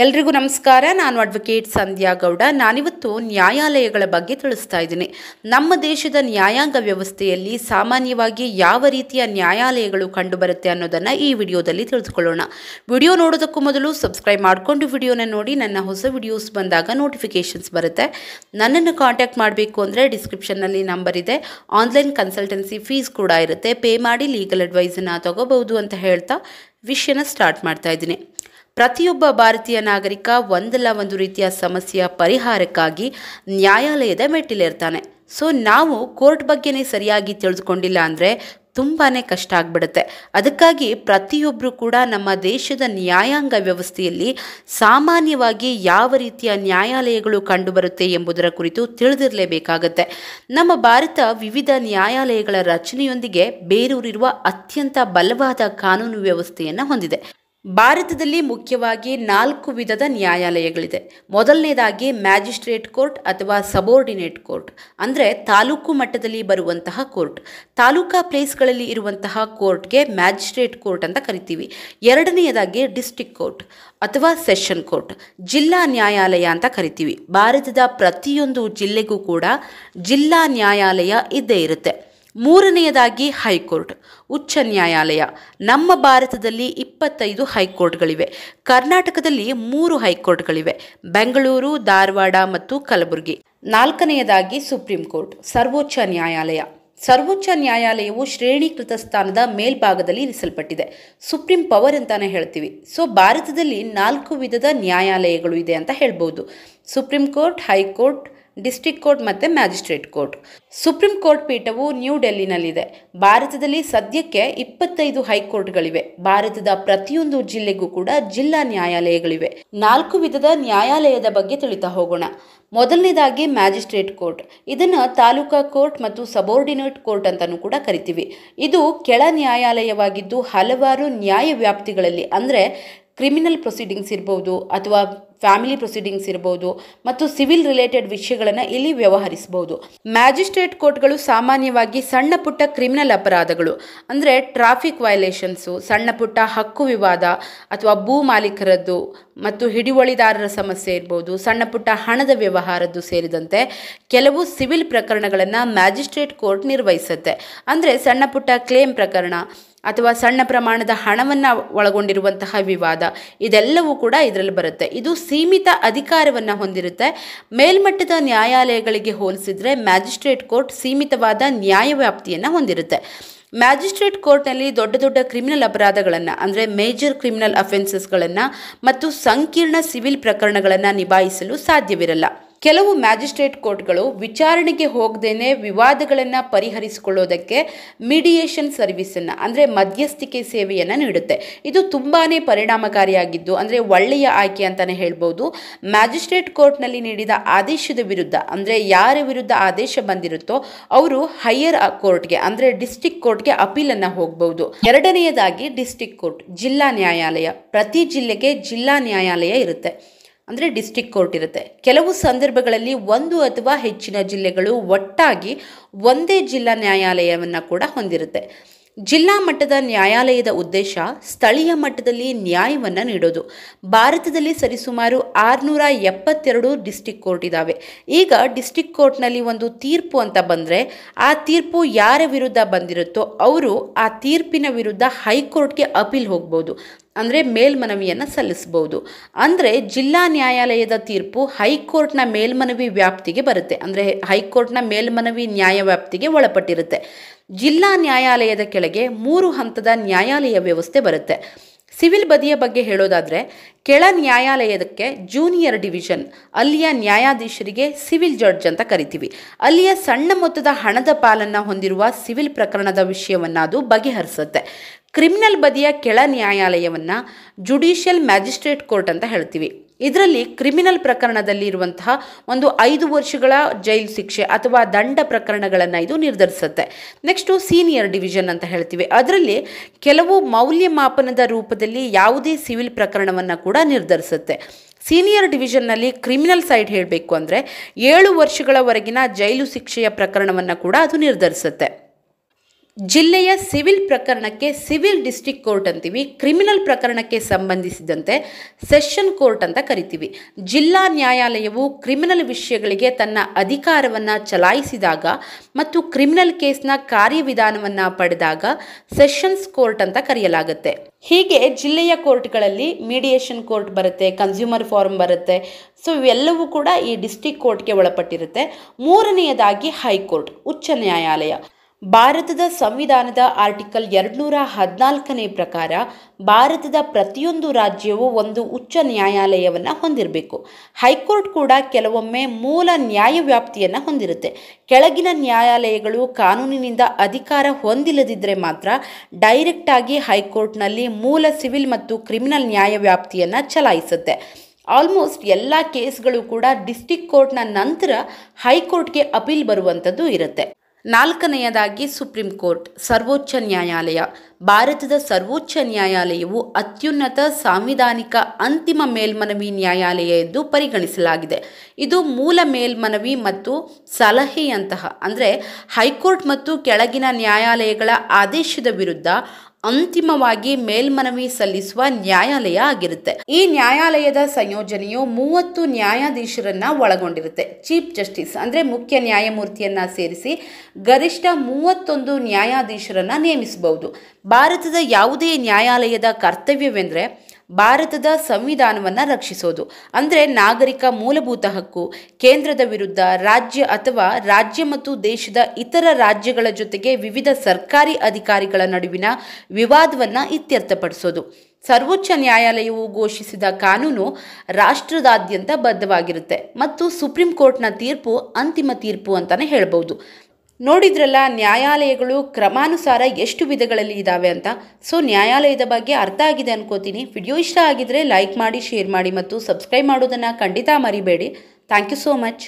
ಎಲ್ರಿಗೂ ನಮಸ್ಕಾರ ನಾನು ಅಡ್ವೊಕೇಟ್ ಸಂಧ್ಯಾ ಗೌಡ ನಾನಿವತ್ತು ನ್ಯಾಯಾಲಯಗಳ ಬಗ್ಗೆ ತಿಳಿಸ್ತಾ ಇದ್ದೀನಿ ನಮ್ಮ ದೇಶದ ನ್ಯಾಯಾಂಗ ವ್ಯವಸ್ಥೆಯಲ್ಲಿ ಸಾಮಾನ್ಯವಾಗಿ ಯಾವ ರೀತಿಯ ನ್ಯಾಯಾಲಯಗಳು ಕಂಡುಬರುತ್ತೆ ಅನ್ನೋದನ್ನು ಈ ವಿಡಿಯೋದಲ್ಲಿ ತಿಳಿದುಕೊಳ್ಳೋಣ ವಿಡಿಯೋ ನೋಡೋದಕ್ಕೂ ಮೊದಲು ಸಬ್ಸ್ಕ್ರೈಬ್ ಮಾಡಿಕೊಂಡು ವಿಡಿಯೋನ ನೋಡಿ ನನ್ನ ಹೊಸ ವಿಡಿಯೋಸ್ ಬಂದಾಗ ನೋಟಿಫಿಕೇಷನ್ಸ್ ಬರುತ್ತೆ ನನ್ನನ್ನು ಕಾಂಟ್ಯಾಕ್ಟ್ ಮಾಡಬೇಕು ಅಂದರೆ ಡಿಸ್ಕ್ರಿಪ್ಷನ್ನಲ್ಲಿ ನಂಬರ್ ಇದೆ ಆನ್ಲೈನ್ ಕನ್ಸಲ್ಟೆನ್ಸಿ ಫೀಸ್ ಕೂಡ ಇರುತ್ತೆ ಪೇ ಮಾಡಿ ಲೀಗಲ್ ಅಡ್ವೈಸನ್ನು ತಗೋಬಹುದು ಅಂತ ಹೇಳ್ತಾ ವಿಷಯನ ಸ್ಟಾರ್ಟ್ ಮಾಡ್ತಾ ಇದ್ದೀನಿ ಪ್ರತಿಯೊಬ್ಬ ಭಾರತೀಯ ನಾಗರಿಕ ಒಂದಲ್ಲ ಒಂದು ರೀತಿಯ ಸಮಸ್ಯೆಯ ಪರಿಹಾರಕ್ಕಾಗಿ ನ್ಯಾಯಾಲಯದ ಮೆಟ್ಟಿಲೇರ್ತಾನೆ ಸೊ ನಾವು ಕೋರ್ಟ್ ಬಗ್ಗೆನೇ ಸರಿಯಾಗಿ ತಿಳಿದುಕೊಂಡಿಲ್ಲ ಅಂದರೆ ತುಂಬಾ ಕಷ್ಟ ಆಗ್ಬಿಡುತ್ತೆ ಅದಕ್ಕಾಗಿ ಪ್ರತಿಯೊಬ್ಬರು ಕೂಡ ನಮ್ಮ ದೇಶದ ನ್ಯಾಯಾಂಗ ವ್ಯವಸ್ಥೆಯಲ್ಲಿ ಸಾಮಾನ್ಯವಾಗಿ ಯಾವ ರೀತಿಯ ನ್ಯಾಯಾಲಯಗಳು ಕಂಡುಬರುತ್ತೆ ಎಂಬುದರ ಕುರಿತು ತಿಳಿದಿರಲೇಬೇಕಾಗತ್ತೆ ನಮ್ಮ ಭಾರತ ವಿವಿಧ ನ್ಯಾಯಾಲಯಗಳ ರಚನೆಯೊಂದಿಗೆ ಬೇರೂರಿರುವ ಅತ್ಯಂತ ಬಲವಾದ ಕಾನೂನು ವ್ಯವಸ್ಥೆಯನ್ನು ಹೊಂದಿದೆ ಭಾರತದಲ್ಲಿ ಮುಖ್ಯವಾಗಿ ನಾಲ್ಕು ವಿಧದ ನ್ಯಾಯಾಲಯಗಳಿದೆ ಮೊದಲನೇದಾಗಿ ಮ್ಯಾಜಿಸ್ಟ್ರೇಟ್ ಕೋರ್ಟ್ ಅಥವಾ ಸಬೋರ್ಡಿನೇಟ್ ಕೋರ್ಟ್ ಅಂದರೆ ತಾಲೂಕು ಮಟ್ಟದಲ್ಲಿ ಬರುವಂತಹ ಕೋರ್ಟ್ ತಾಲೂಕಾ ಪ್ಲೇಸ್ಗಳಲ್ಲಿ ಇರುವಂತಹ ಕೋರ್ಟ್ಗೆ ಮ್ಯಾಜಿಸ್ಟ್ರೇಟ್ ಕೋರ್ಟ್ ಅಂತ ಕರಿತೀವಿ ಎರಡನೆಯದಾಗಿ ಡಿಸ್ಟಿಕ್ ಕೋರ್ಟ್ ಅಥವಾ ಸೆಷನ್ ಕೋರ್ಟ್ ಜಿಲ್ಲಾ ನ್ಯಾಯಾಲಯ ಅಂತ ಕರಿತೀವಿ ಭಾರತದ ಪ್ರತಿಯೊಂದು ಜಿಲ್ಲೆಗೂ ಕೂಡ ಜಿಲ್ಲಾ ನ್ಯಾಯಾಲಯ ಇದ್ದೇ ಇರುತ್ತೆ ಮೂರನೆಯದಾಗಿ ಹೈಕೋರ್ಟ್ ಉಚ್ಚ ನ್ಯಾಯಾಲಯ ನಮ್ಮ ಭಾರತದಲ್ಲಿ ಇಪ್ಪತ್ತೈದು ಹೈಕೋರ್ಟ್ಗಳಿವೆ ಕರ್ನಾಟಕದಲ್ಲಿ ಮೂರು ಹೈಕೋರ್ಟ್ಗಳಿವೆ ಬೆಂಗಳೂರು ಧಾರವಾಡ ಮತ್ತು ಕಲಬುರಗಿ ನಾಲ್ಕನೆಯದಾಗಿ ಸುಪ್ರೀಂ ಕೋರ್ಟ್ ಸರ್ವೋಚ್ಚ ನ್ಯಾಯಾಲಯ ಸರ್ವೋಚ್ಚ ನ್ಯಾಯಾಲಯವು ಶ್ರೇಣೀಕೃತ ಸ್ಥಾನದ ಮೇಲ್ಭಾಗದಲ್ಲಿ ಇರಿಸಲ್ಪಟ್ಟಿದೆ ಸುಪ್ರೀಂ ಪವರ್ ಅಂತಾನೆ ಹೇಳ್ತೀವಿ ಸೊ ಭಾರತದಲ್ಲಿ ನಾಲ್ಕು ವಿಧದ ನ್ಯಾಯಾಲಯಗಳು ಇದೆ ಅಂತ ಹೇಳ್ಬೋದು supreme court high court district court ಮತ್ತು ಮ್ಯಾಜಿಸ್ಟ್ರೇಟ್ ಕೋರ್ಟ್ ಸುಪ್ರೀಂ ಕೋರ್ಟ್ ಪೀಠವು ನ್ಯೂ ಡೆಲ್ಲಿನಲ್ಲಿದೆ ಭಾರತದಲ್ಲಿ ಸದ್ಯಕ್ಕೆ ಇಪ್ಪತ್ತೈದು ಹೈಕೋರ್ಟ್ಗಳಿವೆ ಭಾರತದ ಪ್ರತಿಯೊಂದು ಜಿಲ್ಲೆಗೂ ಕೂಡ ಜಿಲ್ಲಾ ನ್ಯಾಯಾಲಯಗಳಿವೆ ನಾಲ್ಕು ವಿಧದ ನ್ಯಾಯಾಲಯದ ಬಗ್ಗೆ ತಿಳಿತಾ ಹೋಗೋಣ ಮೊದಲನೇದಾಗಿ ಮ್ಯಾಜಿಸ್ಟ್ರೇಟ್ ಕೋರ್ಟ್ ಇದನ್ನು ತಾಲೂಕಾ ಕೋರ್ಟ್ ಮತ್ತು ಸಬಾರ್ಡಿನೇಟ್ ಕೋರ್ಟ್ ಅಂತಲೂ ಕೂಡ ಕರಿತೀವಿ ಇದು ಕೆಳ ನ್ಯಾಯಾಲಯವಾಗಿದ್ದು ಹಲವಾರು ನ್ಯಾಯ ವ್ಯಾಪ್ತಿಗಳಲ್ಲಿ ಅಂದರೆ ಕ್ರಿಮಿನಲ್ ಪ್ರೊಸೀಡಿಂಗ್ಸ್ ಇರ್ಬೋದು ಅಥವಾ ಫ್ಯಾಮಿಲಿ ಪ್ರೊಸೀಡಿಂಗ್ಸ್ ಇರ್ಬೋದು ಮತ್ತು ಸಿವಿಲ್ ರಿಲೇಟೆಡ್ ವಿಷಯಗಳನ್ನು ಇಲ್ಲಿ ವ್ಯವಹರಿಸಬಹುದು ಮ್ಯಾಜಿಸ್ಟ್ರೇಟ್ ಕೋರ್ಟ್ಗಳು ಸಾಮಾನ್ಯವಾಗಿ ಸಣ್ಣ ಪುಟ್ಟ ಕ್ರಿಮಿನಲ್ ಅಪರಾಧಗಳು ಅಂದರೆ ಟ್ರಾಫಿಕ್ ವಯಲೇಷನ್ಸು ಸಣ್ಣ ಪುಟ್ಟ ಹಕ್ಕು ವಿವಾದ ಅಥವಾ ಭೂ ಮಾಲೀಕರದ್ದು ಮತ್ತು ಹಿಡುವಳಿದಾರರ ಸಮಸ್ಯೆ ಇರ್ಬೋದು ಸಣ್ಣ ಪುಟ್ಟ ಹಣದ ವ್ಯವಹಾರದ್ದು ಸೇರಿದಂತೆ ಕೆಲವು ಸಿವಿಲ್ ಪ್ರಕರಣಗಳನ್ನು ಮ್ಯಾಜಿಸ್ಟ್ರೇಟ್ ಕೋರ್ಟ್ ನಿರ್ವಹಿಸುತ್ತೆ ಅಂದರೆ ಸಣ್ಣ ಪುಟ್ಟ ಕ್ಲೇಮ್ ಪ್ರಕರಣ ಅಥವಾ ಸಣ್ಣ ಪ್ರಮಾಣದ ಹಣವನ್ನು ಒಳಗೊಂಡಿರುವಂತಹ ವಿವಾದ ಇದೆಲ್ಲವೂ ಕೂಡ ಇದರಲ್ಲಿ ಬರುತ್ತೆ ಇದು ಸೀಮಿತ ಅಧಿಕಾರವನ್ನು ಹೊಂದಿರುತ್ತೆ ಮೇಲ್ಮಟ್ಟದ ನ್ಯಾಯಾಲಯಗಳಿಗೆ ಹೋಲಿಸಿದರೆ ಮ್ಯಾಜಿಸ್ಟ್ರೇಟ್ ಕೋರ್ಟ್ ಸೀಮಿತವಾದ ನ್ಯಾಯವ್ಯಾಪ್ತಿಯನ್ನು ಹೊಂದಿರುತ್ತೆ ಮ್ಯಾಜಿಸ್ಟ್ರೇಟ್ ಕೋರ್ಟ್ನಲ್ಲಿ ದೊಡ್ಡ ದೊಡ್ಡ ಕ್ರಿಮಿನಲ್ ಅಪರಾಧಗಳನ್ನು ಅಂದರೆ ಮೇಜರ್ ಕ್ರಿಮಿನಲ್ ಅಫೆನ್ಸಸ್ಗಳನ್ನು ಮತ್ತು ಸಂಕೀರ್ಣ ಸಿವಿಲ್ ಪ್ರಕರಣಗಳನ್ನು ನಿಭಾಯಿಸಲು ಸಾಧ್ಯವಿರಲ್ಲ ಕೆಲವು ಮ್ಯಾಜಿಸ್ಟ್ರೇಟ್ ಕೋರ್ಟ್ಗಳು ವಿಚಾರಣೆಗೆ ಹೋಗದೇನೆ ವಿವಾದಗಳನ್ನು ಪರಿಹರಿಸಿಕೊಳ್ಳೋದಕ್ಕೆ ಮೀಡಿಯೇಷನ್ ಸರ್ವಿಸನ್ನು ಅಂದರೆ ಮಧ್ಯಸ್ಥಿಕೆ ಸೇವೆಯನ್ನು ನೀಡುತ್ತೆ ಇದು ತುಂಬಾ ಪರಿಣಾಮಕಾರಿಯಾಗಿದ್ದು ಅಂದರೆ ಒಳ್ಳೆಯ ಆಯ್ಕೆ ಅಂತಲೇ ಹೇಳ್ಬೋದು ಮ್ಯಾಜಿಸ್ಟ್ರೇಟ್ ಕೋರ್ಟ್ನಲ್ಲಿ ನೀಡಿದ ಆದೇಶದ ವಿರುದ್ಧ ಅಂದರೆ ಯಾರ ವಿರುದ್ಧ ಆದೇಶ ಬಂದಿರುತ್ತೋ ಅವರು ಹೈಯರ್ ಕೋರ್ಟ್ಗೆ ಅಂದರೆ ಡಿಸ್ಟಿಕ್ ಕೋರ್ಟ್ಗೆ ಅಪೀಲನ್ನು ಹೋಗಬಹುದು ಎರಡನೆಯದಾಗಿ ಡಿಸ್ಟಿಕ್ ಕೋರ್ಟ್ ಜಿಲ್ಲಾ ನ್ಯಾಯಾಲಯ ಪ್ರತಿ ಜಿಲ್ಲೆಗೆ ಜಿಲ್ಲಾ ನ್ಯಾಯಾಲಯ ಇರುತ್ತೆ ಅಂದರೆ ಡಿಸ್ಟಿಕ್ ಕೋರ್ಟ್ ಇರುತ್ತೆ ಕೆಲವು ಸಂದರ್ಭಗಳಲ್ಲಿ ಒಂದು ಅಥವಾ ಹೆಚ್ಚಿನ ಜಿಲ್ಲೆಗಳು ಒಟ್ಟಾಗಿ ಒಂದೇ ಜಿಲ್ಲಾ ನ್ಯಾಯಾಲಯವನ್ನು ಕೂಡ ಹೊಂದಿರುತ್ತೆ ಜಿಲ್ಲಾ ಮಟ್ಟದ ನ್ಯಾಯಾಲಯದ ಉದ್ದೇಶ ಸ್ಥಳೀಯ ಮಟ್ಟದಲ್ಲಿ ನ್ಯಾಯವನ್ನು ನೀಡೋದು ಭಾರತದಲ್ಲಿ ಸರಿಸುಮಾರು ಆರುನೂರ ಎಪ್ಪತ್ತೆರಡು ಡಿಸ್ಟಿಕ್ ಕೋರ್ಟ್ ಇದ್ದಾವೆ ಈಗ ಡಿಸ್ಟಿಕ್ ಕೋರ್ಟ್ನಲ್ಲಿ ಒಂದು ತೀರ್ಪು ಅಂತ ಬಂದರೆ ಆ ತೀರ್ಪು ಯಾರ ವಿರುದ್ಧ ಬಂದಿರುತ್ತೋ ಅವರು ಆ ತೀರ್ಪಿನ ವಿರುದ್ಧ ಹೈಕೋರ್ಟ್ಗೆ ಅಪೀಲ್ ಹೋಗ್ಬೋದು ಅಂದರೆ ಮೇಲ್ಮನವಿಯನ್ನು ಸಲ್ಲಿಸಬಹುದು ಅಂದರೆ ಜಿಲ್ಲಾ ನ್ಯಾಯಾಲಯದ ತೀರ್ಪು ಹೈಕೋರ್ಟ್ನ ಮೇಲ್ಮನವಿ ವ್ಯಾಪ್ತಿಗೆ ಬರುತ್ತೆ ಅಂದರೆ ಹೈಕೋರ್ಟ್ನ ಮೇಲ್ಮನವಿ ನ್ಯಾಯ ವ್ಯಾಪ್ತಿಗೆ ಒಳಪಟ್ಟಿರುತ್ತೆ ಜಿಲ್ಲಾ ನ್ಯಾಯಾಲಯದ ಕೆಳಗೆ ಮೂರು ಹಂತದ ನ್ಯಾಯಾಲಯ ವ್ಯವಸ್ಥೆ ಬರುತ್ತೆ ಸಿವಿಲ್ ಬದಿಯ ಬಗ್ಗೆ ಹೇಳೋದಾದರೆ ಕೆಳ ನ್ಯಾಯಾಲಯದಕ್ಕೆ ಜೂನಿಯರ್ ಡಿವಿಷನ್ ಅಲ್ಲಿಯ ನ್ಯಾಯಾಧೀಶರಿಗೆ ಸಿವಿಲ್ ಜಡ್ಜ್ ಅಂತ ಕರಿತೀವಿ ಅಲ್ಲಿಯ ಸಣ್ಣ ಮೊತ್ತದ ಹಣದ ಪಾಲನ್ನು ಹೊಂದಿರುವ ಸಿವಿಲ್ ಪ್ರಕರಣದ ವಿಷಯವನ್ನು ಅದು ಬಗೆಹರಿಸುತ್ತೆ ಕ್ರಿಮಿನಲ್ ಬದಿಯ ಕೆಳ ನ್ಯಾಯಾಲಯವನ್ನು ಜುಡಿಷಿಯಲ್ ಮ್ಯಾಜಿಸ್ಟ್ರೇಟ್ ಕೋರ್ಟ್ ಅಂತ ಹೇಳ್ತೀವಿ ಇದರಲ್ಲಿ ಕ್ರಿಮಿನಲ್ ಪ್ರಕರಣದಲ್ಲಿ ಇರುವಂತಹ ಒಂದು ಐದು ವರ್ಷಗಳ ಜೈಲು ಶಿಕ್ಷೆ ಅಥವಾ ದಂಡ ಪ್ರಕರಣಗಳನ್ನು ಇದು ನಿರ್ಧರಿಸುತ್ತೆ ನೆಕ್ಸ್ಟು ಸೀನಿಯರ್ ಡಿವಿಷನ್ ಅಂತ ಹೇಳ್ತೀವಿ ಅದರಲ್ಲಿ ಕೆಲವು ಮೌಲ್ಯಮಾಪನದ ರೂಪದಲ್ಲಿ ಯಾವುದೇ ಸಿವಿಲ್ ಪ್ರಕರಣವನ್ನು ಕೂಡ ನಿರ್ಧರಿಸುತ್ತೆ ಸೀನಿಯರ್ ಡಿವಿಷನ್ನಲ್ಲಿ ಕ್ರಿಮಿನಲ್ ಸೈಡ್ ಹೇಳಬೇಕು ಅಂದರೆ ಏಳು ವರ್ಷಗಳವರೆಗಿನ ಜೈಲು ಶಿಕ್ಷೆಯ ಪ್ರಕರಣವನ್ನು ಕೂಡ ಅದು ನಿರ್ಧರಿಸುತ್ತೆ ಜಿಲ್ಲೆಯ ಸಿವಿಲ್ ಪ್ರಕರಣಕ್ಕೆ ಸಿವಿಲ್ ಡಿಸ್ಟಿಕ್ ಕೋರ್ಟ್ ಅಂತೀವಿ ಕ್ರಿಮಿನಲ್ ಪ್ರಕರಣಕ್ಕೆ ಸಂಬಂಧಿಸಿದಂತೆ ಸೆಷನ್ ಕೋರ್ಟ್ ಅಂತ ಕರಿತೀವಿ ಜಿಲ್ಲಾ ನ್ಯಾಯಾಲಯವು ಕ್ರಿಮಿನಲ್ ವಿಷಯಗಳಿಗೆ ತನ್ನ ಅಧಿಕಾರವನ್ನು ಚಲಾಯಿಸಿದಾಗ ಮತ್ತು ಕ್ರಿಮಿನಲ್ ಕೇಸ್ನ ಕಾರ್ಯವಿಧಾನವನ್ನು ಪಡೆದಾಗ ಸೆಷನ್ಸ್ ಕೋರ್ಟ್ ಅಂತ ಕರೆಯಲಾಗುತ್ತೆ ಹೀಗೆ ಜಿಲ್ಲೆಯ ಕೋರ್ಟ್ಗಳಲ್ಲಿ ಮೀಡಿಯೇಷನ್ ಕೋರ್ಟ್ ಬರುತ್ತೆ ಕನ್ಸ್ಯೂಮರ್ ಫಾರಂ ಬರುತ್ತೆ ಸೊ ಇವೆಲ್ಲವೂ ಕೂಡ ಈ ಡಿಸ್ಟ್ರಿಕ್ಟ್ ಕೋರ್ಟ್ಗೆ ಒಳಪಟ್ಟಿರುತ್ತೆ ಮೂರನೆಯದಾಗಿ ಹೈಕೋರ್ಟ್ ಉಚ್ಚ ನ್ಯಾಯಾಲಯ ಭಾರತದ ಸಂವಿಧಾನದ ಆರ್ಟಿಕಲ್ ಎರಡುನೂರ ಹದಿನಾಲ್ಕನೇ ಪ್ರಕಾರ ಭಾರತದ ಪ್ರತಿಯೊಂದು ರಾಜ್ಯವು ಒಂದು ಉಚ್ಚ ನ್ಯಾಯಾಲಯವನ್ನು ಹೊಂದಿರಬೇಕು ಹೈಕೋರ್ಟ್ ಕೂಡ ಕೆಲವೊಮ್ಮೆ ಮೂಲ ನ್ಯಾಯ ಹೊಂದಿರುತ್ತೆ ಕೆಳಗಿನ ನ್ಯಾಯಾಲಯಗಳು ಕಾನೂನಿನಿಂದ ಅಧಿಕಾರ ಹೊಂದಿಲ್ಲದಿದ್ದರೆ ಮಾತ್ರ ಡೈರೆಕ್ಟಾಗಿ ಹೈಕೋರ್ಟ್ನಲ್ಲಿ ಮೂಲ ಸಿವಿಲ್ ಮತ್ತು ಕ್ರಿಮಿನಲ್ ನ್ಯಾಯ ವ್ಯಾಪ್ತಿಯನ್ನು ಚಲಾಯಿಸುತ್ತೆ ಆಲ್ಮೋಸ್ಟ್ ಎಲ್ಲ ಕೇಸ್ಗಳು ಕೂಡ ಡಿಸ್ಟಿಕ್ ಕೋರ್ಟ್ನ ನಂತರ ಹೈಕೋರ್ಟ್ಗೆ ಅಪೀಲ್ ಬರುವಂಥದ್ದು ಇರುತ್ತೆ ನಾಲ್ಕನೆಯದಾಗಿ ಸುಪ್ರೀಂ ಕೋರ್ಟ್ ಸರ್ವೋಚ್ಚ ನ್ಯಾಯಾಲಯ ಭಾರತದ ಸರ್ವೋಚ್ಚ ನ್ಯಾಯಾಲಯವು ಅತ್ಯುನ್ನತ ಸಾಂವಿಧಾನಿಕ ಅಂತಿಮ ಮೇಲ್ಮನವಿ ನ್ಯಾಯಾಲಯ ಎಂದು ಪರಿಗಣಿಸಲಾಗಿದೆ ಇದು ಮೂಲ ಮೇಲ್ಮನವಿ ಮತ್ತು ಸಲಹೆಯಂತಹ ಅಂದರೆ ಹೈಕೋರ್ಟ್ ಮತ್ತು ಕೆಳಗಿನ ನ್ಯಾಯಾಲಯಗಳ ಆದೇಶದ ವಿರುದ್ಧ ಅಂತಿಮವಾಗಿ ಮೇಲ್ಮನವಿ ಸಲ್ಲಿಸುವ ನ್ಯಾಯಾಲಯ ಆಗಿರುತ್ತೆ ಈ ನ್ಯಾಯಾಲಯದ ಸಂಯೋಜನೆಯು ಮೂವತ್ತು ನ್ಯಾಯಾಧೀಶರನ್ನ ಒಳಗೊಂಡಿರುತ್ತೆ ಚೀಫ್ ಜಸ್ಟಿಸ್ ಅಂದ್ರೆ ಮುಖ್ಯ ನ್ಯಾಯಮೂರ್ತಿಯನ್ನ ಸೇರಿಸಿ ಗರಿಷ್ಠ ಮೂವತ್ತೊಂದು ನ್ಯಾಯಾಧೀಶರನ್ನ ನೇಮಿಸಬಹುದು ಭಾರತದ ಯಾವುದೇ ನ್ಯಾಯಾಲಯದ ಕರ್ತವ್ಯವೆಂದರೆ ಭಾರತದ ಸಂವಿಧಾನವನ್ನು ರಕ್ಷಿಸೋದು ಅಂದರೆ ನಾಗರಿಕ ಮೂಲಭೂತ ಹಕ್ಕು ಕೇಂದ್ರದ ವಿರುದ್ಧ ರಾಜ್ಯ ಅಥವಾ ರಾಜ್ಯ ಮತ್ತು ದೇಶದ ಇತರ ರಾಜ್ಯಗಳ ಜೊತೆಗೆ ವಿವಿಧ ಸರ್ಕಾರಿ ಅಧಿಕಾರಿಗಳ ನಡುವಿನ ವಿವಾದವನ್ನು ಇತ್ಯರ್ಥಪಡಿಸೋದು ಸರ್ವೋಚ್ಚ ನ್ಯಾಯಾಲಯವು ಘೋಷಿಸಿದ ಕಾನೂನು ರಾಷ್ಟ್ರದಾದ್ಯಂತ ಬದ್ಧವಾಗಿರುತ್ತೆ ಮತ್ತು ಸುಪ್ರೀಂ ಕೋರ್ಟ್ನ ತೀರ್ಪು ಅಂತಿಮ ತೀರ್ಪು ಅಂತಲೇ ಹೇಳ್ಬೋದು ನೋಡಿದ್ರಲ್ಲ ನ್ಯಾಯಾಲಯಗಳು ಕ್ರಮಾನುಸಾರ ಎಷ್ಟು ವಿಧಗಳಲ್ಲಿ ಇದ್ದಾವೆ ಅಂತ ಸೊ ನ್ಯಾಯಾಲಯದ ಬಗ್ಗೆ ಅರ್ಥ ಆಗಿದೆ ಅನ್ಕೋತೀನಿ ವಿಡಿಯೋ ಇಷ್ಟ ಆಗಿದ್ರೆ ಲೈಕ್ ಮಾಡಿ ಶೇರ್ ಮಾಡಿ ಮತ್ತು ಸಬ್ಸ್ಕ್ರೈಬ್ ಮಾಡೋದನ್ನು ಖಂಡಿತ ಮರಿಬೇಡಿ ಥ್ಯಾಂಕ್ ಯು ಸೋ ಮಚ್